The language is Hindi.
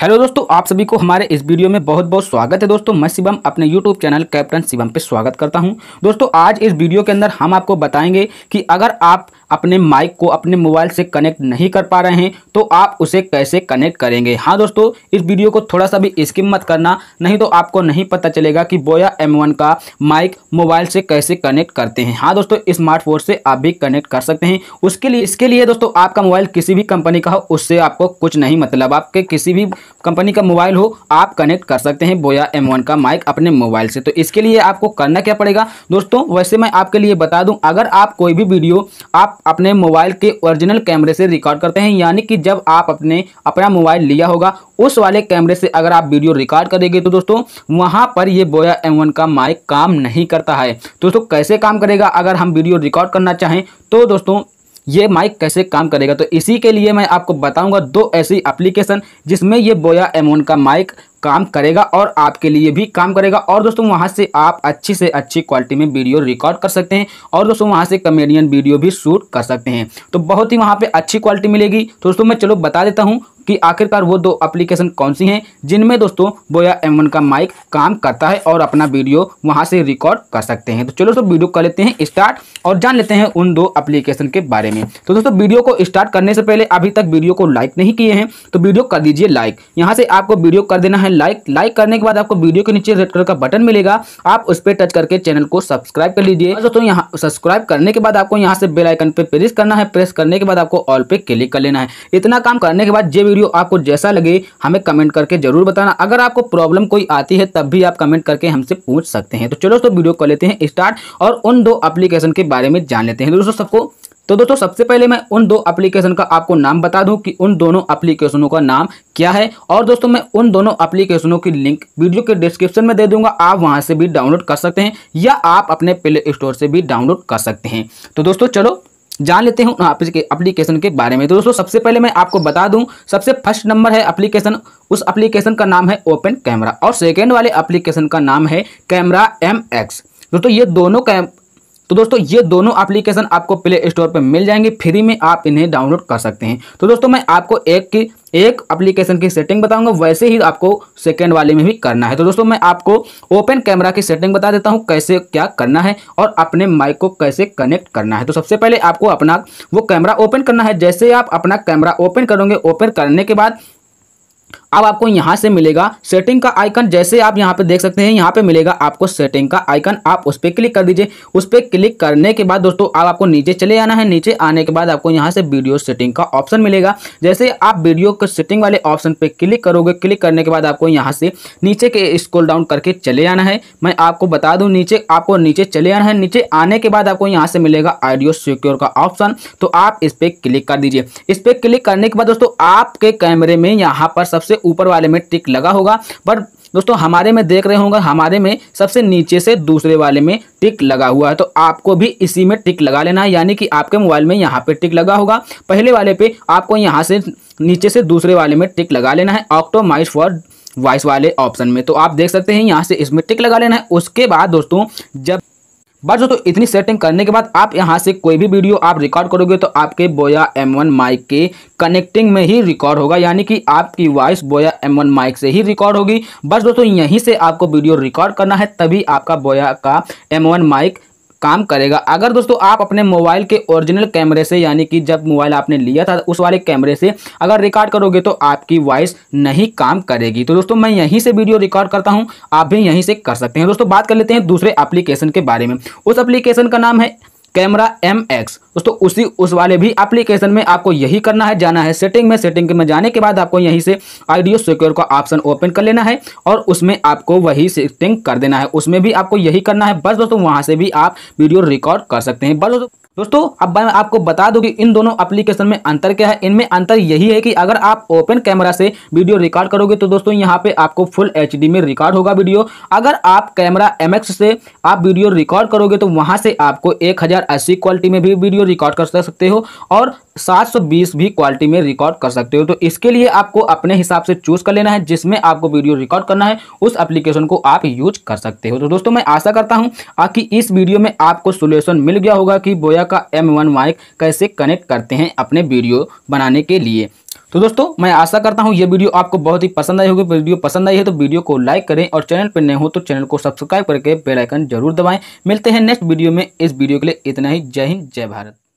हेलो दोस्तों आप सभी को हमारे इस वीडियो में बहुत बहुत स्वागत है दोस्तों मैं शिवम अपने यूट्यूब चैनल कैप्टन शिवम पे स्वागत करता हूं दोस्तों आज इस वीडियो के अंदर हम आपको बताएंगे कि अगर आप अपने माइक को अपने मोबाइल से कनेक्ट नहीं कर पा रहे हैं तो आप उसे कैसे कनेक्ट करेंगे हाँ दोस्तों इस वीडियो को थोड़ा सा भी स्किप मत करना नहीं तो आपको नहीं पता चलेगा कि बोया एम का माइक मोबाइल से कैसे कनेक्ट करते हैं हाँ दोस्तों स्मार्टफोन से आप भी कनेक्ट कर सकते हैं उसके लिए इसके लिए दोस्तों आपका मोबाइल किसी भी कंपनी का हो उससे आपको कुछ नहीं मतलब आपके किसी भी कंपनी का मोबाइल हो आप कनेक्ट कर सकते हैं बोया एम का माइक अपने मोबाइल से तो इसके लिए आपको करना क्या पड़ेगा दोस्तों वैसे मैं आपके लिए बता दूं अगर आप कोई भी वीडियो आप अपने मोबाइल के ओरिजिनल कैमरे से रिकॉर्ड करते हैं यानी कि जब आप अपने अपना मोबाइल लिया होगा उस वाले कैमरे से अगर आप वीडियो रिकॉर्ड करेंगे तो दोस्तों वहाँ पर ये बोया एम का माइक काम नहीं करता है दोस्तों कैसे काम करेगा अगर हम वीडियो रिकॉर्ड करना चाहें तो दोस्तों ये माइक कैसे काम करेगा तो इसी के लिए मैं आपको बताऊंगा दो ऐसी एप्लीकेशन जिसमें ये बोया एमोन का माइक काम करेगा और आपके लिए भी काम करेगा और दोस्तों वहाँ से आप अच्छी से अच्छी क्वालिटी में वीडियो रिकॉर्ड कर सकते हैं और दोस्तों वहाँ से कमेडियन वीडियो भी शूट कर सकते हैं तो बहुत ही वहाँ पे अच्छी क्वालिटी मिलेगी तो दोस्तों मैं चलो बता देता हूँ कि आखिरकार वो दो एप्लीकेशन कौन सी हैं जिनमें दोस्तों बोया एम का माइक काम करता है और अपना वीडियो वहाँ से रिकॉर्ड कर सकते हैं तो चलो दोस्तों वीडियो कर लेते हैं स्टार्ट और जान लेते हैं उन दो एप्लीकेशन के बारे में तो दोस्तों वीडियो को स्टार्ट करने से पहले अभी तक वीडियो को लाइक नहीं किए हैं तो वीडियो कर दीजिए लाइक यहाँ से आपको वीडियो कर देना है लाइक लाइक करने के बाद आपको वीडियो के नीचे रेड कलर का बटन मिलेगा आप उस पर टच करके चैनल को सब्सक्राइब कर लीजिए दोस्तों यहाँ सब्सक्राइब करने के बाद आपको यहाँ से बेलाइकन पर प्रेस करना है प्रेस करने के बाद आपको ऑल पे क्लिक कर लेना है इतना काम करने के बाद जो वीडियो आपको जैसा लगे हमें कमेंट करके जरूर बताना अगर आपको प्रॉब्लम कोई आती है तब भी आप कमेंट करके हमसे पूछ सकते हैं तो चलो दोस्तों वीडियो कर लेते हैं स्टार्ट और उन दो अप्लीकेशन के बारे में जान लेते हैं दोस्तों सबको तो दोस्तों सबसे पहले मैं उन दो एप्लीकेशन का आपको नाम बता दूं कि उन दोनों एप्लीकेशनों का नाम क्या है और दोस्तों मैं उन दोनों एप्लीकेशनों की लिंक वीडियो के डिस्क्रिप्शन में दे दूंगा आप वहां से भी डाउनलोड कर सकते हैं या आप अपने प्ले स्टोर से भी डाउनलोड कर सकते हैं तो दोस्तों चलो जान लेते हैं अप्लीकेशन के बारे में तो दोस्तों सबसे पहले मैं आपको बता दूं सबसे फर्स्ट नंबर है अप्लीकेशन उस अप्लीकेशन का नाम है ओपन कैमरा और सेकेंड वाले अप्लीकेशन का नाम है कैमरा एम एक्स दोस्तों ये दोनों तो दोस्तों ये दोनों एप्लीकेशन आपको प्ले स्टोर पर मिल जाएंगे फ्री में आप इन्हें डाउनलोड कर सकते हैं तो दोस्तों मैं आपको एक की एक एप्लीकेशन की सेटिंग बताऊंगा वैसे ही आपको सेकेंड वाले में भी करना है तो दोस्तों मैं आपको ओपन कैमरा की सेटिंग बता देता हूं कैसे क्या करना है और अपने माइक को कैसे कनेक्ट करना है तो सबसे पहले आपको अपना वो कैमरा ओपन करना है जैसे आप अपना कैमरा ओपन करोगे ओपन करने के बाद अब आपको यहाँ से मिलेगा सेटिंग का आइकन जैसे आप यहाँ पे देख सकते हैं यहाँ पे मिलेगा आपको सेटिंग का आइकन आप उस पर क्लिक कर दीजिए उस पर क्लिक करने के बाद दोस्तों अब आपको नीचे चले आना है नीचे आने के बाद आपको यहाँ से वीडियो सेटिंग का ऑप्शन मिलेगा जैसे आप वीडियो सेटिंग वाले ऑप्शन पर क्लिक करोगे क्लिक करने के बाद आपको यहाँ से नीचे के स्कोल डाउन करके चले आना है मैं आपको बता दूँ नीचे आपको नीचे चले आना है नीचे आने के बाद आपको यहाँ से मिलेगा ऑडियो सिक्योर का ऑप्शन तो आप इस पर क्लिक कर दीजिए इस पर क्लिक करने के बाद दोस्तों आपके कैमरे में यहाँ पर सबसे ऊपर वाले में टिक लगा होगा बट दोस्तों हमारे में देख रहे होंगे हमारे में सबसे नीचे से दूसरे वाले में टिक लगा हुआ है तो आपको भी इसी में टिक लगा लेना है यानी कि आपके मोबाइल में यहाँ पे टिक लगा होगा पहले वाले पे आपको यहाँ से नीचे से दूसरे वाले में टिक लगा लेना है ऑक्टोमाइज फॉर वॉइस वाले ऑप्शन में तो आप देख सकते हैं यहाँ से इसमें टिक लगा लेना है उसके बाद दोस्तों जब बस दोस्तों इतनी सेटिंग करने के बाद आप यहां से कोई भी वीडियो आप रिकॉर्ड करोगे तो आपके बोया M1 माइक के कनेक्टिंग में ही रिकॉर्ड होगा यानी कि आपकी वॉइस बोया M1 माइक से ही रिकॉर्ड होगी बस दोस्तों यहीं से आपको वीडियो रिकॉर्ड करना है तभी आपका बोया का M1 माइक काम करेगा अगर दोस्तों आप अपने मोबाइल के ओरिजिनल कैमरे से यानी कि जब मोबाइल आपने लिया था उस वाले कैमरे से अगर रिकॉर्ड करोगे तो आपकी वॉइस नहीं काम करेगी तो दोस्तों मैं यहीं से वीडियो रिकॉर्ड करता हूँ आप भी यहीं से कर सकते हैं दोस्तों बात कर लेते हैं दूसरे एप्लीकेशन के बारे में उस एप्लीकेशन का नाम है कैमरा एम एक्स दोस्तों उसी उस वाले भी एप्लीकेशन में आपको यही करना है जाना है सेटिंग में सेटिंग में जाने के बाद आपको यहीं से आईडियो सिक्योर का ऑप्शन ओपन कर लेना है और उसमें आपको वही सेटिंग कर देना है उसमें भी आपको यही करना है बस दोस्तों वहां से भी आप वीडियो रिकॉर्ड कर सकते हैं बस दोस्तों दोस्तों अब मैं आपको बता दूं कि इन दोनों एप्लीकेशन में अंतर क्या है इनमें अंतर यही है कि अगर आप ओपन कैमरा से वीडियो रिकॉर्ड करोगे तो दोस्तों यहाँ पे आपको फुल एच में रिकॉर्ड होगा वीडियो अगर आप कैमरा एम से आप वीडियो रिकॉर्ड करोगे तो वहां से आपको एक क्वालिटी में भी वीडियो रिकॉर्ड कर सकते हो और 720 भी क्वालिटी में रिकॉर्ड कर सकते हो तो इसके लिए आपको अपने हिसाब से चूज कर लेना है जिसमें आपको वीडियो रिकॉर्ड करना है उस एप्लीकेशन को आप यूज कर सकते हो तो दोस्तों मैं आशा करता हूँ कि इस वीडियो में आपको सोल्यूशन मिल गया होगा कि बोया का एम वन माइक कैसे कनेक्ट करते हैं अपने वीडियो बनाने के लिए तो दोस्तों मैं आशा करता हूँ ये वीडियो आपको बहुत ही पसंद आई होगी वीडियो पसंद आई है तो वीडियो को लाइक करें और चैनल पर नए हो तो चैनल को सब्सक्राइब करके बेल आइकन जरूर दबाएं मिलते हैं नेक्स्ट वीडियो में इस वीडियो के लिए इतना ही जय हिंद जय भारत